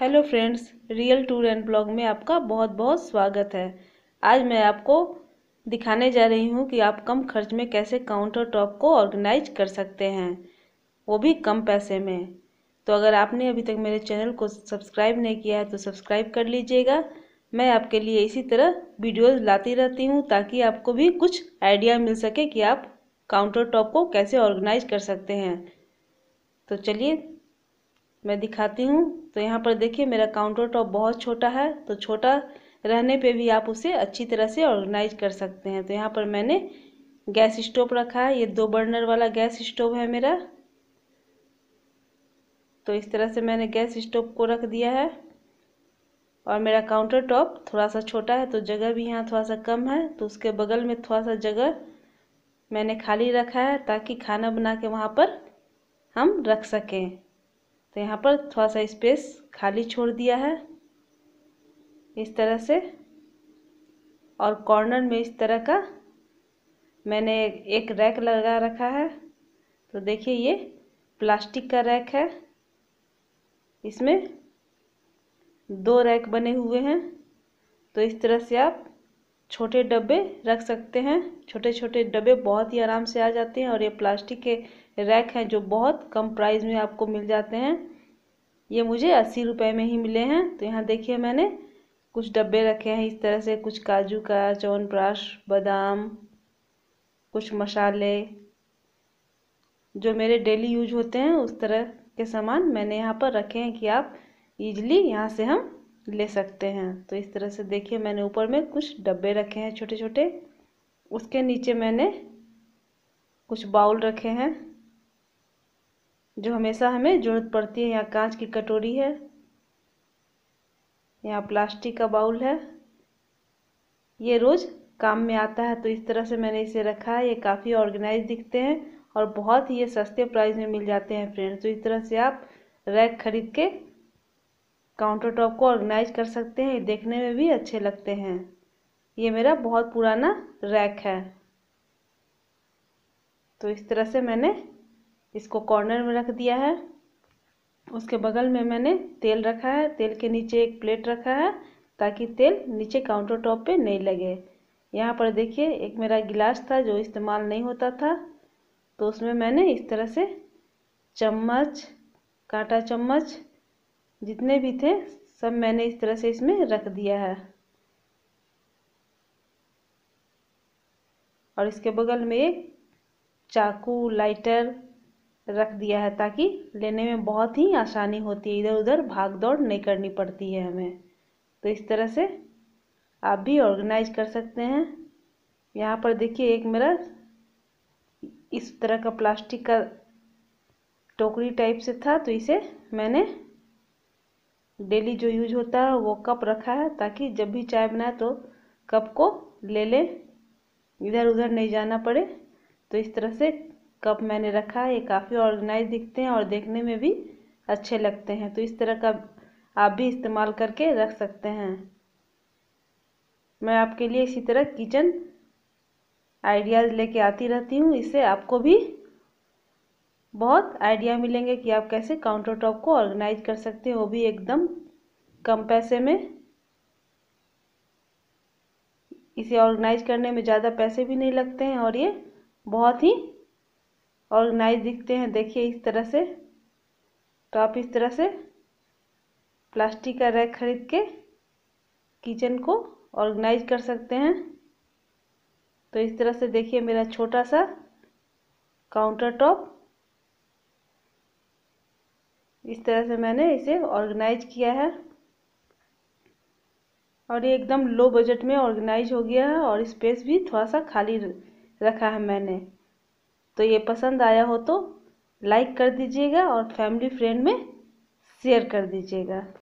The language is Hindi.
hello friends real tour and blog में आपका बहुत बहुत स्वागत है आज मैं आपको दिखाने जा रही हूँ कि आप कम खर्च में कैसे काउंटर टॉप को ऑर्गेनाइज कर सकते हैं वो भी कम पैसे में तो अगर आपने अभी तक मेरे चैनल को सब्सक्राइब नहीं किया है तो सब्सक्राइब कर लीजिएगा मैं आपके लिए इसी तरह वीडियोज़ लाती रहती हूँ ताकि आपको भी कुछ आइडिया मिल सके कि आप काउंटर टॉप को कैसे ऑर्गेनाइज कर सकते हैं तो चलिए मैं दिखाती हूँ तो यहाँ पर देखिए मेरा काउंटर टॉप बहुत छोटा है तो छोटा रहने पे भी आप उसे अच्छी तरह से ऑर्गेनाइज कर सकते हैं तो यहाँ पर मैंने गैस स्टोव रखा है ये दो बर्नर वाला गैस स्टोव है मेरा तो इस तरह से मैंने गैस स्टोव को रख दिया है और मेरा काउंटर टॉप थोड़ा सा छोटा है तो जगह भी यहाँ थोड़ा सा कम है तो उसके बगल में थोड़ा सा जगह मैंने खाली रखा है ताकि खाना बना के वहाँ पर हम रख सकें तो यहाँ पर थोड़ा सा स्पेस खाली छोड़ दिया है इस तरह से और कॉर्नर में इस तरह का मैंने एक रैक लगा रखा है तो देखिए ये प्लास्टिक का रैक है इसमें दो रैक बने हुए हैं तो इस तरह से आप छोटे डब्बे रख सकते हैं छोटे छोटे डब्बे बहुत ही आराम से आ जाते हैं और ये प्लास्टिक के रैक हैं जो बहुत कम प्राइस में आपको मिल जाते हैं ये मुझे अस्सी रुपये में ही मिले हैं तो यहाँ देखिए मैंने कुछ डब्बे रखे हैं इस तरह से कुछ काजू का च्यवनप्राश बादाम कुछ मसाले जो मेरे डेली यूज होते हैं उस तरह के सामान मैंने यहाँ पर रखे हैं कि आप इजली यहाँ से हम ले सकते हैं तो इस तरह से देखिए मैंने ऊपर में कुछ डब्बे रखे हैं छोटे छोटे उसके नीचे मैंने कुछ बाउल रखे हैं जो हमेशा हमें ज़रूरत पड़ती है यहाँ कांच की कटोरी है यहाँ प्लास्टिक का बाउल है ये रोज़ काम में आता है तो इस तरह से मैंने इसे रखा है ये काफ़ी ऑर्गेनाइज दिखते हैं और बहुत ही ये सस्ते प्राइस में मिल जाते हैं फ्रेंड्स तो इस तरह से आप रैक खरीद के काउंटर टॉप को ऑर्गेनाइज कर सकते हैं देखने में भी अच्छे लगते हैं ये मेरा बहुत पुराना रैक है तो इस तरह से मैंने इसको कॉर्नर में रख दिया है उसके बगल में मैंने तेल रखा है तेल के नीचे एक प्लेट रखा है ताकि तेल नीचे काउंटर टॉप पे नहीं लगे यहाँ पर देखिए एक मेरा गिलास था जो इस्तेमाल नहीं होता था तो उसमें मैंने इस तरह से चम्मच कांटा चम्मच जितने भी थे सब मैंने इस तरह से इसमें रख दिया है और इसके बगल में एक चाकू लाइटर रख दिया है ताकि लेने में बहुत ही आसानी होती है इधर उधर भाग दौड़ नहीं करनी पड़ती है हमें तो इस तरह से आप भी ऑर्गेनाइज कर सकते हैं यहाँ पर देखिए एक मेरा इस तरह का प्लास्टिक का टोकरी टाइप से था तो इसे मैंने डेली जो यूज होता है वो कप रखा है ताकि जब भी चाय बनाए तो कप को ले ले इधर उधर नहीं जाना पड़े तो इस तरह से कप मैंने रखा है ये काफ़ी ऑर्गेनाइज दिखते हैं और देखने में भी अच्छे लगते हैं तो इस तरह का आप भी इस्तेमाल करके रख सकते हैं मैं आपके लिए इसी तरह किचन आइडियाज़ लेके आती रहती हूँ इससे आपको भी बहुत आइडिया मिलेंगे कि आप कैसे काउंटर टॉप को ऑर्गेनाइज कर सकते हैं वो भी एकदम कम पैसे में इसे ऑर्गेनाइज करने में ज़्यादा पैसे भी नहीं लगते हैं और ये बहुत ही ऑर्गेनाइज दिखते हैं देखिए इस तरह से तो आप इस तरह से प्लास्टिक का रैक खरीद के किचन को ऑर्गेनाइज कर सकते हैं तो इस तरह से देखिए मेरा छोटा सा काउंटर टॉप इस तरह से मैंने इसे ऑर्गेनाइज किया है और ये एकदम लो बजट में ऑर्गेनाइज हो गया है और स्पेस भी थोड़ा सा खाली रखा है मैंने तो ये पसंद आया हो तो लाइक कर दीजिएगा और फैमिली फ्रेंड में शेयर कर दीजिएगा